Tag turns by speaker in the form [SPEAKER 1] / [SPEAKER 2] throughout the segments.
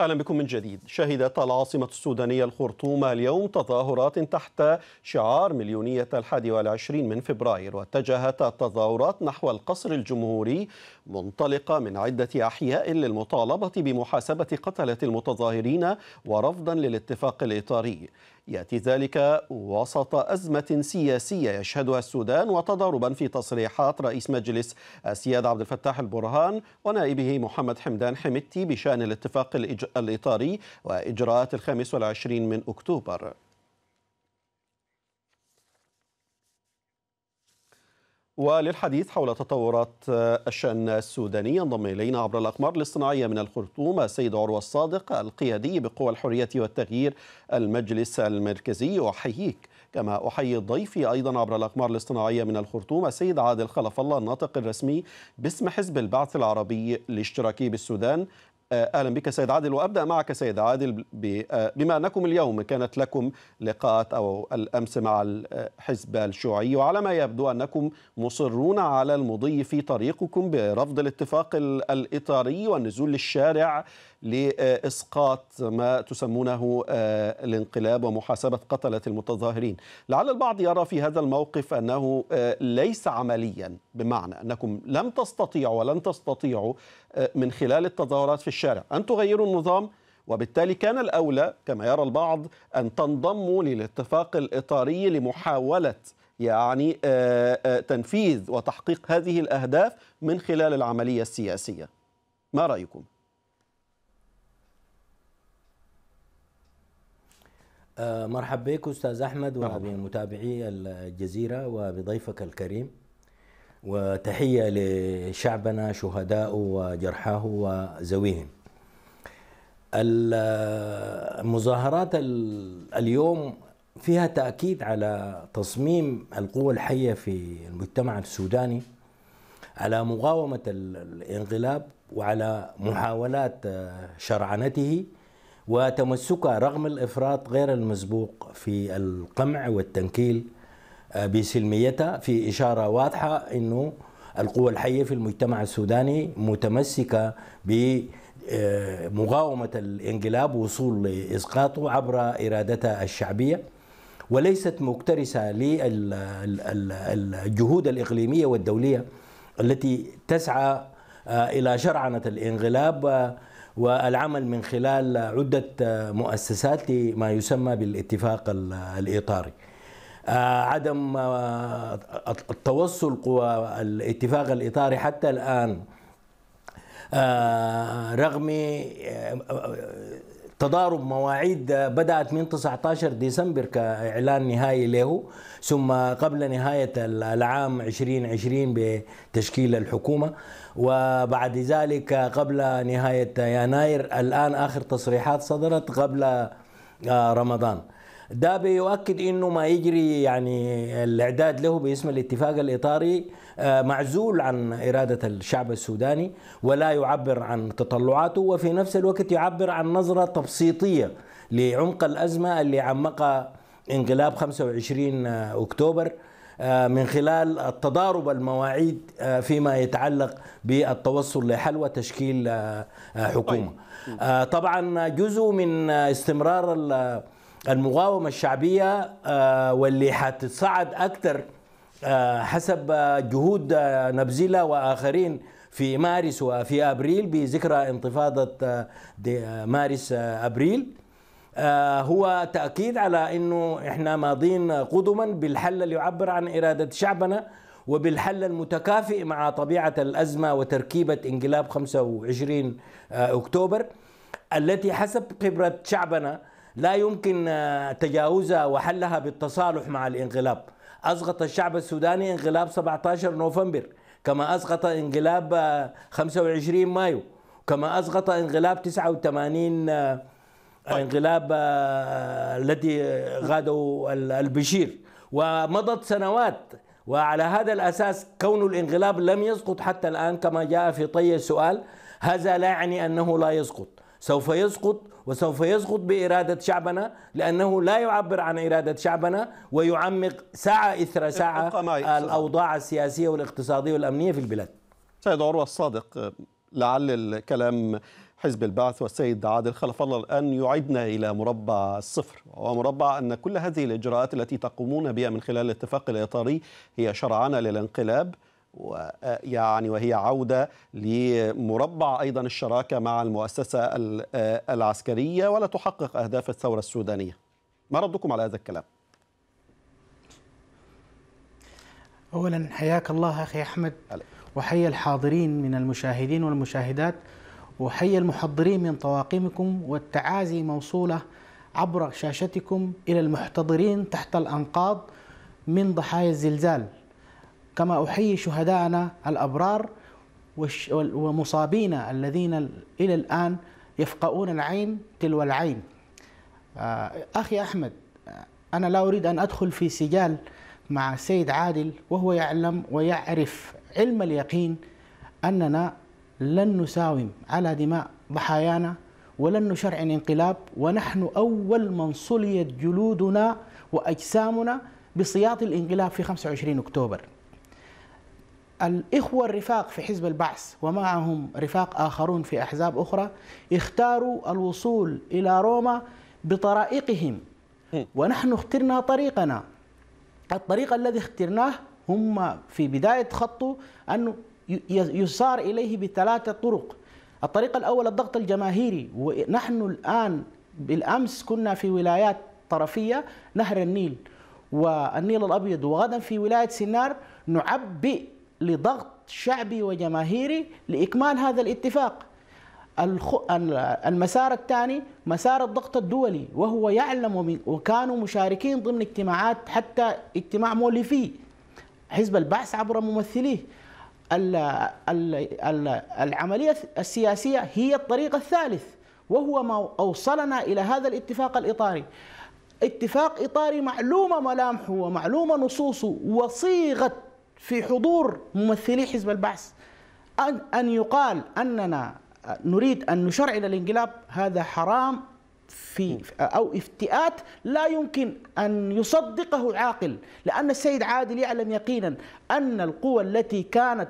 [SPEAKER 1] اهلا بكم من جديد شهدت العاصمه السودانيه الخرطوم اليوم تظاهرات تحت شعار مليونيه الحادي والعشرين من فبراير واتجهت التظاهرات نحو القصر الجمهوري منطلقه من عده احياء للمطالبه بمحاسبه قتله المتظاهرين ورفضا للاتفاق الاطاري يأتي ذلك وسط أزمة سياسية يشهدها السودان وتضاربا في تصريحات رئيس مجلس السيادة عبد الفتاح البرهان ونائبه محمد حمدان حمدتي بشأن الاتفاق الإطاري وإجراءات الخامس والعشرين من أكتوبر وللحديث حول تطورات الشأن السوداني ينضم إلينا عبر الأقمار الاصطناعية من الخرطوم السيد عروة الصادق القيادي بقوى الحرية والتغيير المجلس المركزي أحييك كما أحيي ضيفي أيضا عبر الأقمار الاصطناعية من الخرطوم السيد عادل خلف الله الناطق الرسمي باسم حزب البعث العربي الاشتراكي بالسودان آه، اهلا بك سيد عادل وابدا معك سيد عادل آه، بما انكم اليوم كانت لكم لقاءات او الامس مع الحزب الشيوعي وعلى ما يبدو انكم مصرون على المضي في طريقكم برفض الاتفاق الاطاري والنزول للشارع لإسقاط ما تسمونه آه، الانقلاب ومحاسبة قتلة المتظاهرين لعل البعض يرى في هذا الموقف أنه آه، ليس عمليا بمعنى أنكم لم تستطيعوا ولن تستطيعوا آه، من خلال التظاهرات في الشارع أن تغيروا النظام وبالتالي كان الأولى كما يرى البعض أن تنضموا للاتفاق الإطاري لمحاولة يعني تنفيذ وتحقيق هذه الأهداف من خلال العملية السياسية ما رأيكم؟ آه، مرحبا بك استاذ احمد
[SPEAKER 2] وبمتابعي الجزيره وبضيفك الكريم وتحيه لشعبنا شهداء وجرحاه وزويهم المظاهرات اليوم فيها تاكيد على تصميم القوى الحيه في المجتمع السوداني على مقاومه الانقلاب وعلى محاولات آه، شرعنته وتمسكها رغم الافراط غير المسبوق في القمع والتنكيل آه، بسلميتها في اشاره واضحه انه القوى الحيه في المجتمع السوداني متمسكه بمقاومه الانقلاب وصول لاسقاطه عبر ارادتها الشعبيه وليست مكترسه للجهود الاقليميه والدوليه التي تسعى آه، الى شرعنه الانقلاب آه، والعمل من خلال عدة آه، مؤسسات لما يسمى بالاتفاق الإطاري آه، عدم آه، التوصل قوى الاتفاق الإطاري حتى الآن رغم تضارب مواعيد آه، بدأت من 19 ديسمبر كإعلان نهائي له ثم قبل نهاية العام 2020 بتشكيل الحكومة وبعد ذلك قبل نهاية يناير الآن آخر تصريحات صدرت قبل آه، رمضان ده بيؤكد انه ما يجري يعني الاعداد له باسم الاتفاق الاطاري آه، معزول عن إرادة الشعب السوداني ولا يعبر عن تطلعاته وفي نفس الوقت يعبر عن نظرة تبسيطية لعمق الأزمة اللي عمقها انقلاب 25 آه، أكتوبر آه، من خلال التضارب المواعيد فيما يتعلق بالتوصل لحل وتشكيل حكومة طيب. طبعا جزء من استمرار المقاومة الشعبية واللي حتصعد أكثر آه، حسب آه، جهود آه، نبزيلا وآخرين في مارس وفي أبريل بذكرى انتفاضة مارس أبريل هو تأكيد على أنه إحنا ماضين قدما بالحل اللي يعبر عن إرادة شعبنا وبالحل المتكافئ مع طبيعة الأزمة وتركيبة انقلاب 25 أكتوبر التي حسب خبرة شعبنا لا يمكن تجاوزها وحلها بالتصالح مع الانقلاب أسقط الشعب السوداني انقلاب 17 نوفمبر كما أسقط انقلاب 25 آه، مايو كما أسقط انقلاب 89 آه، طيب. انقلاب آه، التي غادوا البشير ومضت سنوات وعلى هذا الأساس كون الانقلاب لم يسقط حتى الآن كما جاء في طي السؤال هذا لا يعني أنه لا يسقط سوف يسقط وسوف يسقط بإرادة شعبنا لأنه لا يعبر عن إرادة شعبنا
[SPEAKER 1] ويعمق ساعة إثر إيه، ساعة الأوضاع السياسية والاقتصادية والأمنية في البلاد سيد عروة الصادق لعل الكلام حزب البعث والسيد عادل خلف الله الآن يعيدنا إلى مربع الصفر ومربع أن كل هذه الإجراءات التي تقومون بها من خلال الاتفاق الإطاري هي شرعانة للانقلاب ويعني وهي عوده لمربع ايضا الشراكه مع المؤسسه العسكريه ولا تحقق اهداف الثوره السودانيه. ما ردكم على هذا الكلام؟
[SPEAKER 3] اولا حياك الله اخي احمد وحيا الحاضرين من المشاهدين والمشاهدات وحيا المحضرين من طواقمكم والتعازي موصوله عبر شاشتكم الى المحتضرين تحت الانقاض من ضحايا الزلزال كما أحيي شهداءنا الأبرار ومصابينا الذين إلى الآن يفقؤون العين تلو العين آه، أخي أحمد آه، أنا لا أريد أن أدخل في سجال مع السيد عادل وهو يعلم ويعرف علم اليقين أننا لن نساوم على دماء ضحايانا ولن نشرع انقلاب ونحن أول من صليت جلودنا وأجسامنا بسياط الانقلاب في 25 أكتوبر الإخوة الرفاق في حزب البعث ومعهم رفاق آخرون في أحزاب أخرى اختاروا الوصول إلى روما بطرائقهم ونحن اخترنا طريقنا الطريق الذي اخترناه هم في بداية خطه أنه يصار إليه بثلاثة طرق الطريق الأول الضغط الجماهيري ونحن الآن بالأمس كنا في ولايات طرفية نهر النيل والنيل الأبيض وغدا في ولاية سنار نعبئ لضغط شعبي وجماهيري لاكمال هذا الاتفاق. المسار الثاني مسار الضغط الدولي وهو يعلم وكانوا مشاركين ضمن اجتماعات حتى اجتماع مولفي حزب البعث عبر ممثليه العملية السياسية هي الطريق الثالث وهو ما أوصلنا إلى هذا الاتفاق الإطاري اتفاق إطاري معلومة ملامحه ومعلومة نصوصه وصيغة في حضور ممثلي حزب البعث أن, أن يقال أننا نريد أن نشرعن الانقلاب هذا حرام في أو افتئات لا يمكن أن يصدقه عاقل لأن السيد عادل يعلم يقينا أن القوى التي كانت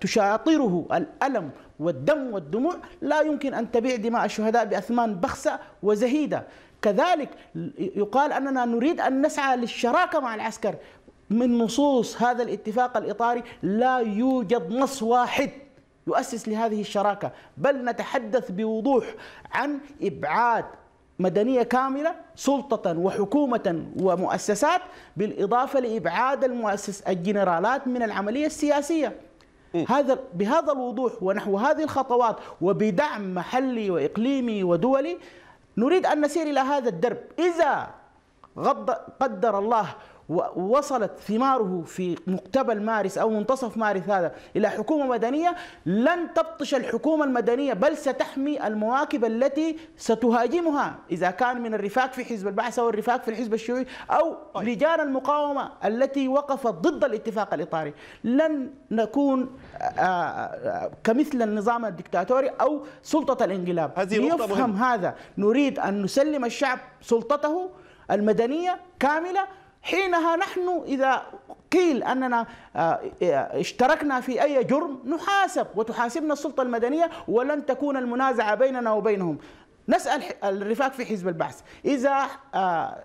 [SPEAKER 3] تشاطره الألم والدم والدموع لا يمكن أن تبيع دماء الشهداء بأثمان بخسة وزهيدة كذلك يقال أننا نريد أن نسعى للشراكة مع العسكر من نصوص هذا الاتفاق الإطاري لا يوجد نص واحد يؤسس لهذه الشراكة بل نتحدث بوضوح عن إبعاد مدنية كاملة سلطة وحكومة ومؤسسات بالإضافة لإبعاد المؤسس الجنرالات من العملية السياسية هذا بهذا الوضوح ونحو هذه الخطوات وبدعم محلي وإقليمي ودولي نريد أن نسير إلى هذا الدرب إذا غض قدر الله ووصلت ثماره في مقتبل مارس أو منتصف مارس هذا إلى حكومة مدنية لن تبطش الحكومة المدنية بل ستحمي المواكب التي ستهاجمها إذا كان من الرفاق في حزب البعث أو الرفاق في الحزب الشيوعي أو طيب. لجان المقاومة التي وقفت ضد الاتفاق الإطاري لن نكون كمثل النظام الدكتاتوري أو سلطة الانقلاب ليفهم هذا نريد أن نسلم الشعب سلطته المدنية كاملة حينها نحن إذا قيل أننا آه، آه، اشتركنا في أي جرم نحاسب وتحاسبنا السلطة المدنية ولن تكون المنازعة بيننا وبينهم نسأل الرفاق في حزب البعث إذا آه،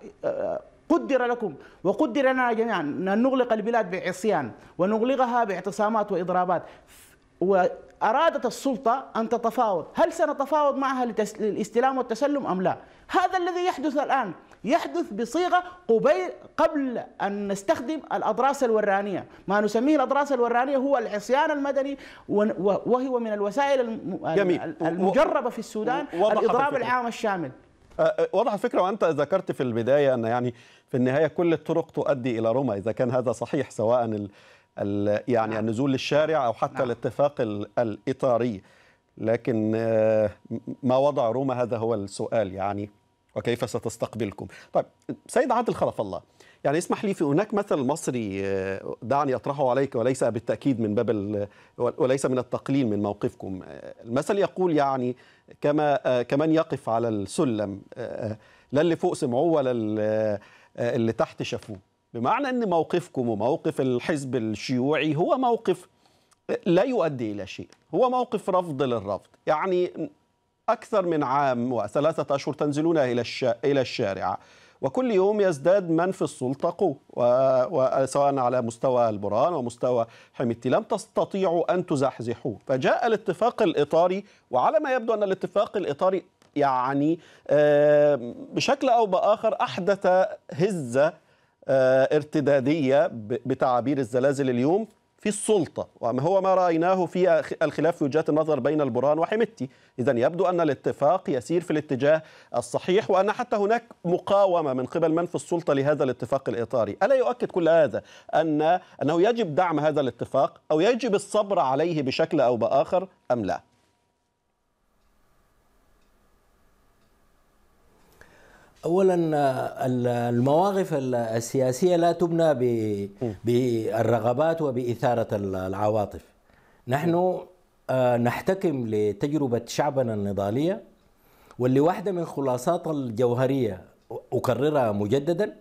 [SPEAKER 3] قدر لكم وقدر لنا جميعا أن نغلق البلاد بعصيان ونغلقها باعتصامات وإضرابات أرادت السلطة أن تتفاوض هل سنتفاوض معها للاستلام والتسلم أم لا هذا الذي يحدث الآن يحدث بصيغة قبيل قبل أن نستخدم الأضراس الورانية ما نسميه الأضراس الورانية هو العصيان المدني وهو من الوسائل جميل. المجربة في السودان الإضراب العام
[SPEAKER 1] الشامل وضح الفكرة وأنت ذكرت في البداية أن يعني في النهاية كل الطرق تؤدي إلى روما إذا كان هذا صحيح سواء يعني نعم. النزول للشارع أو حتى نعم. الاتفاق الإطاري لكن آه، ما وضع روما هذا هو السؤال يعني وكيف ستستقبلكم طيب سيد عادل خلف الله يعني اسمح لي في هناك مثل مصري آه، دعني أطرحه عليك وليس بالتأكيد من باب وليس من التقليل من موقفكم آه، المثل يقول يعني كما كمن يقف على السلم لا اللي فوق سمعوه ولا اللي تحت شافوه بمعنى أن موقفكم وموقف الحزب الشيوعي هو موقف لا يؤدي إلى شيء هو موقف رفض للرفض يعني أكثر من عام وثلاثة أشهر تنزلون إلى إلى الشارع وكل يوم يزداد من في السلطة قوة وسواء على مستوى البرهان ومستوى حميدتي لم تستطيعوا أن تزحزحوا، فجاء الاتفاق الإطاري وعلى ما يبدو أن الاتفاق الإطاري يعني آه، بشكل أو بآخر أحدث هزة آه، ارتدادية بتعابير الزلازل اليوم في السلطة وهو ما رأيناه في الخلاف في وجهات النظر بين البران وحميتي إذا يبدو أن الاتفاق يسير في الاتجاه الصحيح وأن حتى هناك مقاومة من قبل من في السلطة لهذا الاتفاق الإطاري ألا يؤكد كل هذا أن أنه يجب دعم هذا الاتفاق أو يجب الصبر عليه بشكل أو بآخر أم لا؟
[SPEAKER 2] اولا المواقف السياسيه لا تبنى بالرغبات وباثاره العواطف نحن آه، نحتكم لتجربه شعبنا النضاليه واللي واحده من خلاصات الجوهريه اكررها مجددا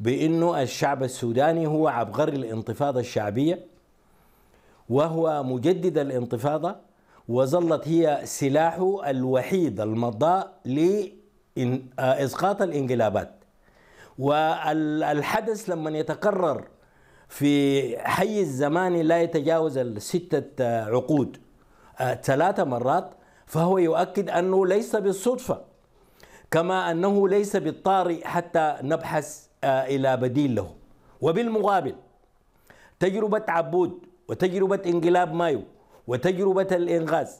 [SPEAKER 2] بانه الشعب السوداني هو عبقري الانتفاضه الشعبيه وهو مجدد الانتفاضه وظلت هي سلاحه الوحيد المضاء آه، اسقاط الانقلابات والحدث لما يتكرر في حي الزمان لا يتجاوز الستة عقود آه، ثلاثة مرات فهو يؤكد أنه ليس بالصدفة كما أنه ليس بالطارئ حتى نبحث آه، إلى بديل له وبالمقابل تجربة عبود وتجربة انقلاب مايو وتجربة الإنغاز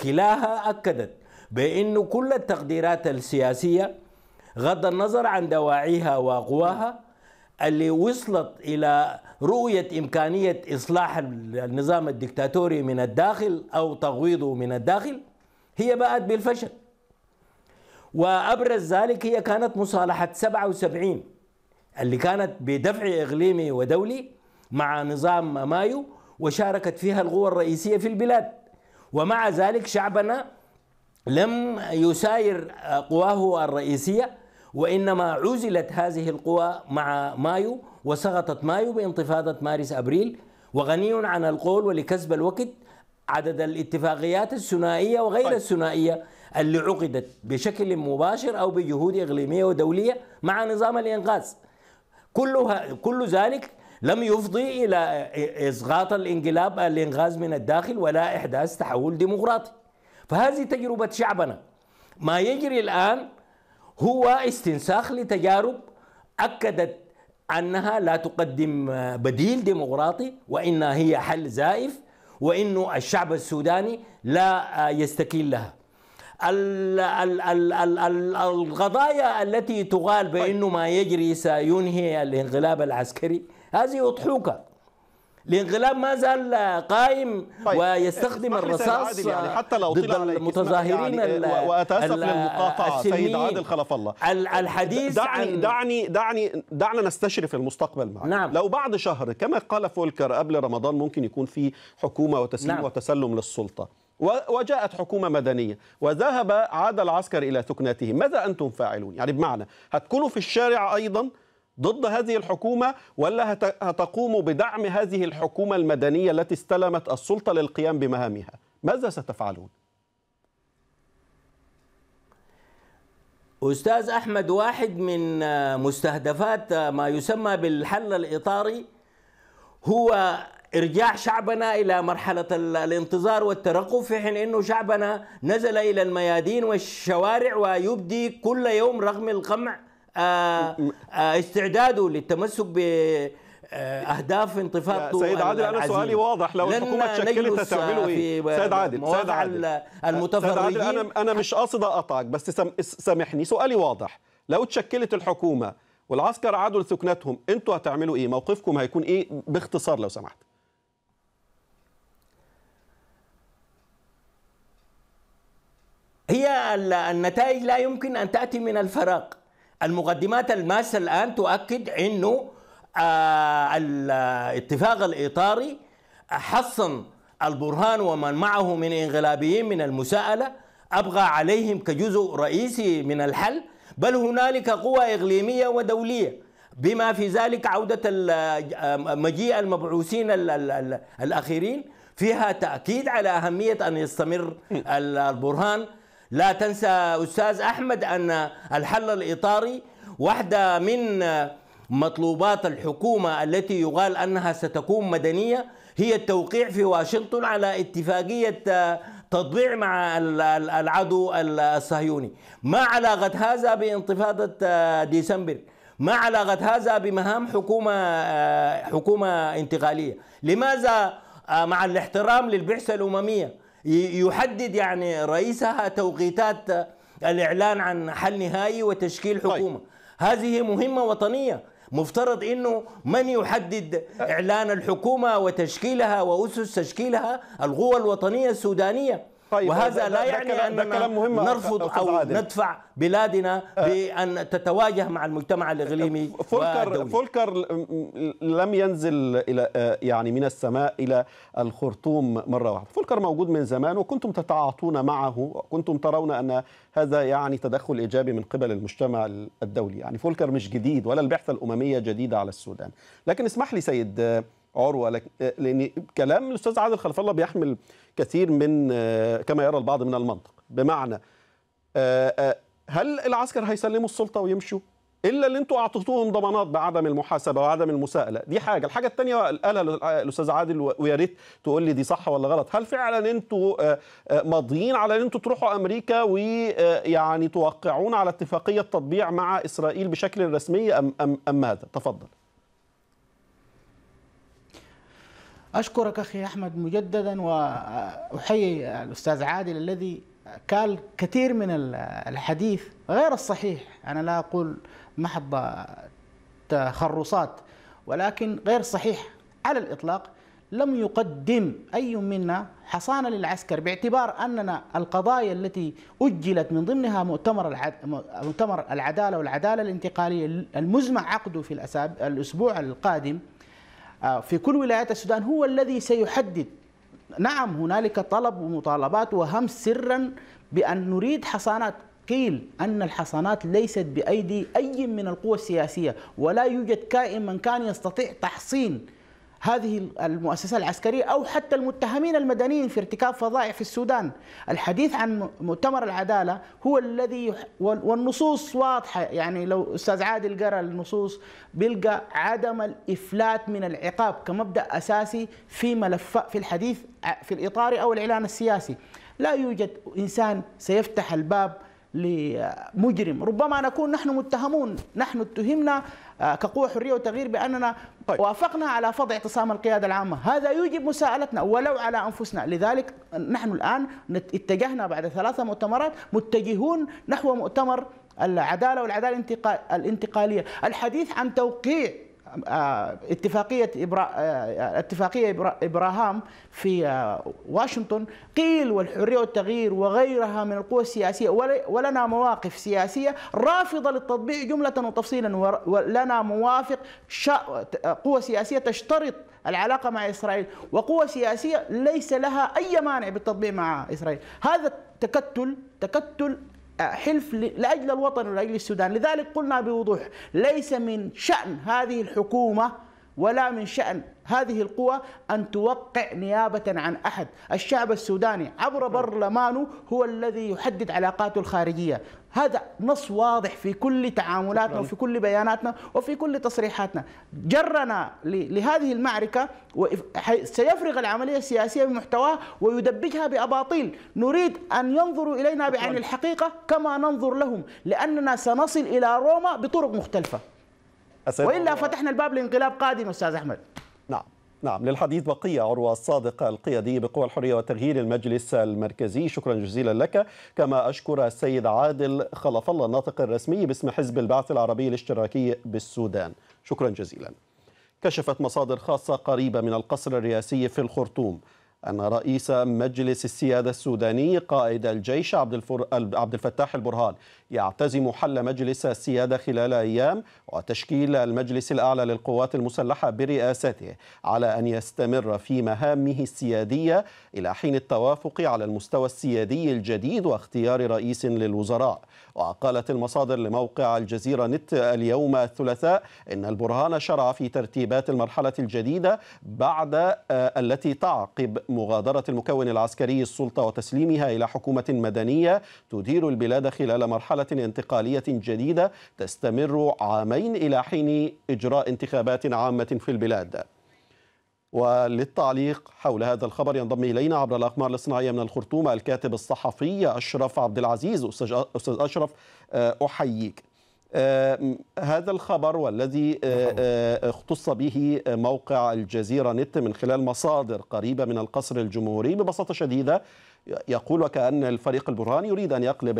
[SPEAKER 2] كلاها أكدت بأنه كل التقديرات السياسية غض النظر عن دواعيها وقواها اللي وصلت إلى رؤية إمكانية إصلاح النظام الدكتاتوري من الداخل أو تغويضه من الداخل هي بقت بالفشل وأبرز ذلك هي كانت مصالحة 77 اللي كانت بدفع إقليمي ودولي مع نظام مايو وشاركت فيها القوى الرئيسية في البلاد ومع ذلك شعبنا لم يساير قواه الرئيسية وإنما عزلت هذه القوى مع مايو وسقطت مايو بانتفاضة مارس أبريل وغني عن القول ولكسب الوقت عدد الاتفاقيات الثنائية وغير طيب. الثنائية اللي عقدت بشكل مباشر أو بجهود إقليمية ودولية مع نظام الإنقاذ كلها كل ذلك لم يفضي إلى إسقاط الانقلاب الإنقاذ من الداخل ولا إحداث تحول ديمقراطي فهذه تجربة شعبنا ما يجري الآن هو استنساخ لتجارب أكدت أنها لا تقدم بديل ديمقراطي وإنها هي حل زائف وإنه الشعب السوداني لا يستكين لها القضايا التي تقال بأنه طيب. ما يجري سينهي الانقلاب العسكري هذه أضحوكة الانقلاب ما زال
[SPEAKER 1] قائم طيب. ويستخدم الرصاص يعني حتى لو ضد المتظاهرين يعني واتاسف للمقاطعه سيد عادل خلف الله الحديث دعني عن دعني دعني دعنا نستشرف المستقبل معك نعم. لو بعد شهر كما قال فولكر قبل رمضان ممكن يكون في حكومه وتسليم نعم. وتسلم للسلطه وجاءت حكومة مدنية وذهب عاد العسكر إلى ثكناتهم ماذا أنتم فاعلون؟ يعني بمعنى هتكونوا في الشارع أيضا ضد هذه الحكومة ولا هتقوم بدعم هذه الحكومة المدنية التي استلمت السلطة للقيام بمهامها ماذا ستفعلون؟
[SPEAKER 2] أستاذ أحمد واحد من مستهدفات ما يسمى بالحل الإطاري هو إرجاع شعبنا إلى مرحلة الانتظار والترقب في حين أنه شعبنا نزل إلى الميادين والشوارع ويبدي كل يوم رغم القمع آه، آه، استعداده للتمسك ب اهداف انتفاضه سيد عادل انا سؤالي واضح لو الحكومه تشكلت هتعملوا ايه سيد عادل سيد عادل المتفرجين سيد عادل انا
[SPEAKER 1] انا مش قاصد اقطعك بس سامحني سؤالي واضح لو تشكلت الحكومه والعسكر عادوا لسكنتهم انتوا هتعملوا ايه موقفكم هيكون ايه باختصار لو سمحت هي
[SPEAKER 2] النتائج لا يمكن ان تاتي من الفراغ المقدمات الماسة الآن تؤكد أنه آه، الاتفاق آه، الإطاري حصن البرهان ومن معه من انقلابيين من المساءلة أبغى عليهم كجزء رئيسي من الحل بل هنالك قوى إقليمية ودولية بما في ذلك عودة آه، مجيء المبعوثين الأخيرين فيها تأكيد على أهمية أن يستمر إيه. البرهان لا تنسى أستاذ أحمد أن الحل الإطاري واحدة من مطلوبات الحكومة التي يقال أنها ستكون مدنية هي التوقيع في واشنطن على اتفاقية تطبيع مع العدو الصهيوني ما علاقة هذا بانتفاضة آه، ديسمبر ما علاقة هذا بمهام حكومة آه، حكومة انتقالية لماذا آه، مع الاحترام للبعثة الأممية يحدد يعني رئيسها توقيتات الإعلان عن حل نهائي وتشكيل طيب. حكومة طيب. هذه مهمة وطنية مفترض انه من يحدد اعلان الحكومه وتشكيلها واسس تشكيلها القوى الوطنيه السودانيه طيب وهذا لا يعني أننا نرفض أو عادل. ندفع بلادنا آه. بأن تتواجه مع المجتمع الإقليمي آه، فولكر, فولكر
[SPEAKER 1] لم ينزل إلى آه، يعني من السماء إلى الخرطوم مرة واحدة فولكر موجود من زمان وكنتم تتعاطون معه كنتم ترون أن هذا يعني تدخل إيجابي من قبل المجتمع الدولي يعني فولكر مش جديد ولا البعثة الأممية جديدة على السودان لكن اسمح لي سيد عروه آه، لان كلام الاستاذ عادل خلف الله بيحمل كثير من آه، كما يرى البعض من المنطق بمعنى آه، هل العسكر هيسلموا السلطه ويمشوا الا اللي انتوا اعطيتوهم ضمانات بعدم المحاسبه وعدم المساءله دي حاجه الحاجه الثانيه قالها الاستاذ عادل ويا ريت تقول لي دي صح ولا غلط هل فعلا انتوا ماضيين على ان انتوا تروحوا امريكا ويعني توقعون على اتفاقيه تطبيع مع اسرائيل بشكل رسمي ام ام, أم ماذا تفضل
[SPEAKER 3] أشكرك أخي أحمد مجددا وأحيي الأستاذ عادل الذي قال كثير من الحديث غير الصحيح أنا لا أقول محض تخرصات ولكن غير صحيح على الإطلاق لم يقدم أي منا حصانة للعسكر باعتبار أننا القضايا التي أجلت من ضمنها مؤتمر مؤتمر العدالة والعدالة الانتقالية المزمع عقده في الأسابيع الأسبوع القادم آه، في كل ولايات السودان هو الذي سيحدد نعم هنالك طلب ومطالبات وهم سرا بأن نريد حصانات قيل أن الحصانات ليست بأيدي أي من القوى السياسية ولا يوجد كائن من كان يستطيع تحصين هذه المؤسسة العسكرية أو حتى المتهمين المدنيين في ارتكاب فظائع في السودان الحديث عن مؤتمر العدالة هو الذي والنصوص واضحة يعني لو أستاذ عادل قرأ النصوص بيلقى عدم الإفلات من العقاب كمبدأ أساسي في ملف في الحديث في الإطار أو الإعلان السياسي لا يوجد إنسان سيفتح الباب لمجرم ربما نكون نحن متهمون نحن اتهمنا آه، كقوة حرية وتغيير بأننا طيب. وافقنا على فضع اعتصام القيادة العامة هذا يوجب مساءلتنا ولو على أنفسنا لذلك نحن الآن اتجهنا بعد ثلاثة مؤتمرات متجهون نحو مؤتمر العدالة والعدالة الانتقالية الحديث عن توقيع آه، اتفاقيه آه، اتفاقيه ابراهام في آه، واشنطن قيل والحريه والتغيير وغيرها من القوى السياسيه ولنا مواقف سياسيه رافضه للتطبيع جمله وتفصيلا ولنا موافق قوى سياسيه تشترط العلاقه مع اسرائيل وقوى سياسيه ليس لها اي مانع بالتطبيع مع اسرائيل هذا التكتل تكتل حلف لاجل الوطن ولاجل السودان، لذلك قلنا بوضوح ليس من شان هذه الحكومه ولا من شأن هذه القوى أن توقع نيابة عن أحد الشعب السوداني عبر برلمانه هو الذي يحدد علاقاته الخارجية هذا نص واضح في كل تعاملاتنا وفي كل بياناتنا وفي كل تصريحاتنا جرنا لهذه المعركة سيفرغ العملية السياسية بمحتواها ويدبجها بأباطيل نريد أن ينظروا إلينا بعين الحقيقة كما ننظر لهم لأننا سنصل إلى روما بطرق مختلفة وإلا فتحنا الباب لانقلاب قادم أستاذ أحمد
[SPEAKER 1] نعم للحديث بقية عروة الصادق القيادي بقوى الحرية والتغيير المجلس المركزي شكرا جزيلا لك كما أشكر السيد عادل خلف الله الناطق الرسمي باسم حزب البعث العربي الاشتراكي بالسودان شكرا جزيلا كشفت مصادر خاصة قريبة من القصر الرئاسي في الخرطوم أن رئيس مجلس السيادة السوداني قائد الجيش عبد, الفر... عبد الفتاح البرهان يعتزم حل مجلس السيادة خلال أيام وتشكيل المجلس الأعلى للقوات المسلحة برئاسته على أن يستمر في مهامه السيادية إلى حين التوافق على المستوى السيادي الجديد واختيار رئيس للوزراء وقالت المصادر لموقع الجزيرة نت اليوم الثلاثاء إن البرهان شرع في ترتيبات المرحلة الجديدة بعد آه، التي تعقب مغادرة المكون العسكري السلطة وتسليمها إلى حكومة مدنية تدير البلاد خلال مرحلة انتقالية جديدة تستمر عامين إلى حين إجراء انتخابات عامة في البلاد وللتعليق حول هذا الخبر ينضم الينا عبر الاقمار الاصطناعيه من الخرطوم الكاتب الصحفي اشرف عبد العزيز استاذ استاذ اشرف آه، احييك. آه، هذا الخبر والذي آه، نعم. اختص به موقع الجزيره نت من خلال مصادر قريبه من القصر الجمهوري ببساطه شديده يقول وكأن الفريق البرهاني يريد أن يقلب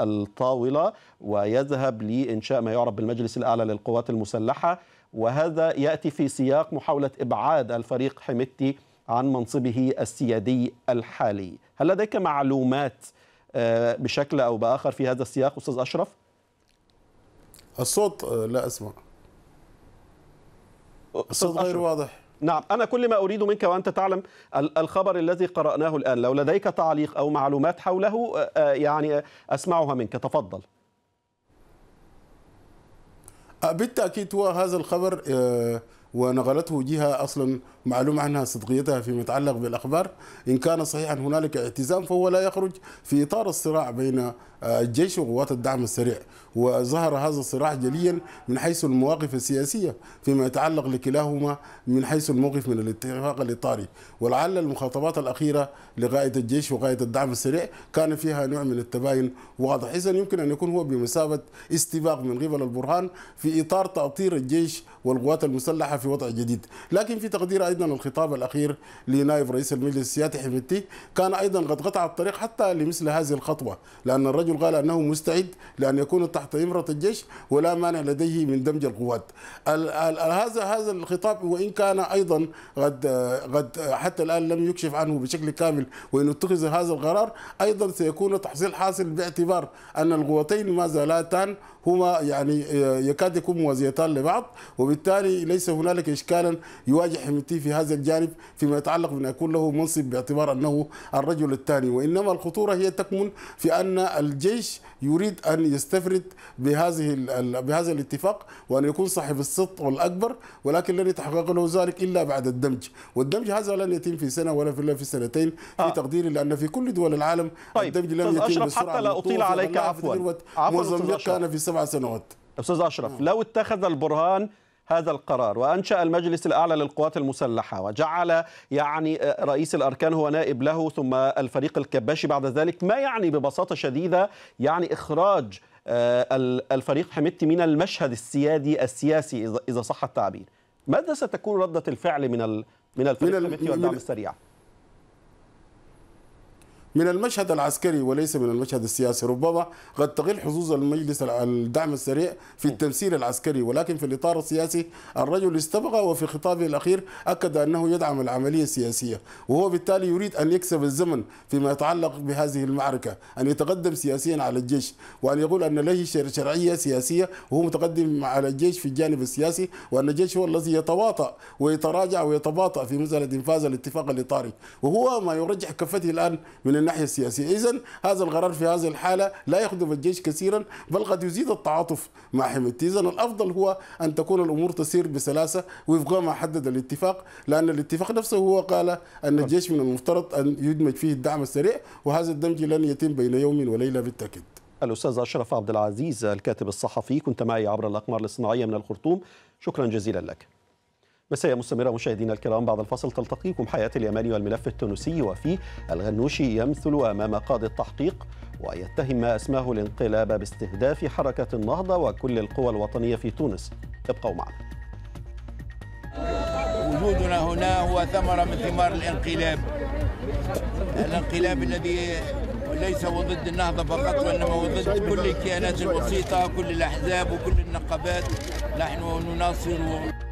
[SPEAKER 1] الطاولة ويذهب لإنشاء ما يعرف بالمجلس الأعلى للقوات المسلحة وهذا يأتي في سياق محاولة إبعاد الفريق حميتي عن منصبه السيادي الحالي هل لديك معلومات آه، بشكل أو بآخر في هذا السياق أستاذ أشرف؟
[SPEAKER 4] الصوت آه، لا أسمع
[SPEAKER 1] الصوت غير واضح نعم أنا كل ما أريد منك وأنت تعلم الخبر الذي قرأناه الآن لو لديك تعليق أو معلومات حوله آه، آه، يعني أسمعها منك تفضل
[SPEAKER 4] آه، بالتأكيد هو هذا الخبر ونقلته جهة أصلا معلوم عنها صدقيتها فيما يتعلق بالأخبار إن كان صحيحا هنالك اعتزام فهو لا يخرج في إطار الصراع بين آه، الجيش وقوات الدعم السريع وظهر هذا الصراع جليا من حيث المواقف السياسية فيما يتعلق لكلاهما من حيث الموقف من الاتفاق الإطاري ولعل المخاطبات الأخيرة لقائد الجيش وقائد الدعم السريع كان فيها نوع من التباين واضح إذا يمكن أن يكون هو بمثابة استباق من قبل البرهان في إطار تأطير الجيش والقوات المسلحة في وضع جديد لكن في تقدير أيضا الخطاب الأخير لنائب رئيس المجلس سياتي حمدتي كان أيضا قد قطع الطريق حتى لمثل هذه الخطوة لأن الرجل قال أنه مستعد لأن يكون تحت إمرة الجيش ولا مانع لديه من دمج القوات هذا هذا الخطاب وإن كان أيضا قد قد حتى الآن لم يكشف عنه بشكل كامل وإن اتخذ هذا القرار أيضا سيكون تحصيل حاصل باعتبار أن القوتين ما زالتان هما يعني آه، يكاد يكون موازيتان لبعض وب وبالتالي ليس هنالك إشكالا يواجه حميتي في هذا الجانب فيما يتعلق بأن يكون له منصب باعتبار أنه الرجل الثاني وإنما الخطورة هي تكمن في أن الجيش يريد أن يستفرد بهذه بهذا الاتفاق وأن يكون صاحب الصدق والأكبر ولكن لن يتحقق له ذلك إلا بعد الدمج والدمج هذا لن يتم في سنة ولا في, الا في سنتين في آه. تقديري لأن في كل دول العالم طيب. الدمج لم يتم بسرعة حتى لا أطيل عليك عفوا عفوا كان في سبع سنوات
[SPEAKER 1] استاذ اشرف لو اتخذ البرهان هذا القرار وأنشأ المجلس الأعلى للقوات المسلحة وجعل يعني رئيس الأركان هو نائب له ثم الفريق الكباشي بعد ذلك ما يعني ببساطة شديدة يعني إخراج آه، الفريق حميدتي من المشهد السيادي السياسي إذا صح التعبير ماذا ستكون ردة الفعل من من الفريق حميدتي والدعم السريع؟
[SPEAKER 4] من المشهد العسكري وليس من المشهد السياسي ربما قد تقل حظوظ المجلس الدعم السريع في التمثيل العسكري ولكن في الإطار السياسي الرجل استبقى وفي خطابه الأخير أكد أنه يدعم العملية السياسية وهو بالتالي يريد أن يكسب الزمن فيما يتعلق بهذه المعركة أن يتقدم سياسيا على الجيش وأن يقول أن له شرعية سياسية وهو متقدم على الجيش في الجانب السياسي وأن الجيش هو الذي يتواطأ ويتراجع ويتباطأ في مسألة إنفاذ الاتفاق الإطاري وهو ما يرجح كفته الآن من الناحية السياسية إذا هذا القرار في هذه الحالة لا يخدم الجيش كثيرا بل قد يزيد التعاطف مع حميدتي إذا الأفضل هو أن تكون الأمور تسير بسلاسة وفق ما حدد الاتفاق لأن الاتفاق نفسه هو قال أن نعم. الجيش من المفترض أن يدمج فيه الدعم السريع وهذا الدمج لن يتم بين يوم وليلة بالتأكيد الأستاذ أشرف عبد العزيز الكاتب الصحفي كنت معي عبر الأقمار الاصطناعية من الخرطوم
[SPEAKER 1] شكرا جزيلا لك مساء مستمرة مشاهدينا الكرام بعد الفصل تلتقيكم حياة اليماني والملف التونسي وفي الغنوشي يمثل أمام قاضي التحقيق ويتهم أسماه الانقلاب باستهداف حركة النهضة وكل القوى الوطنية في تونس ابقوا معنا
[SPEAKER 2] وجودنا هنا هو ثمرة من ثمار الانقلاب الانقلاب الذي ليس ضد النهضة فقط وإنما ضد كل الكيانات الوسيطة كل الأحزاب وكل النقابات نحن نناصر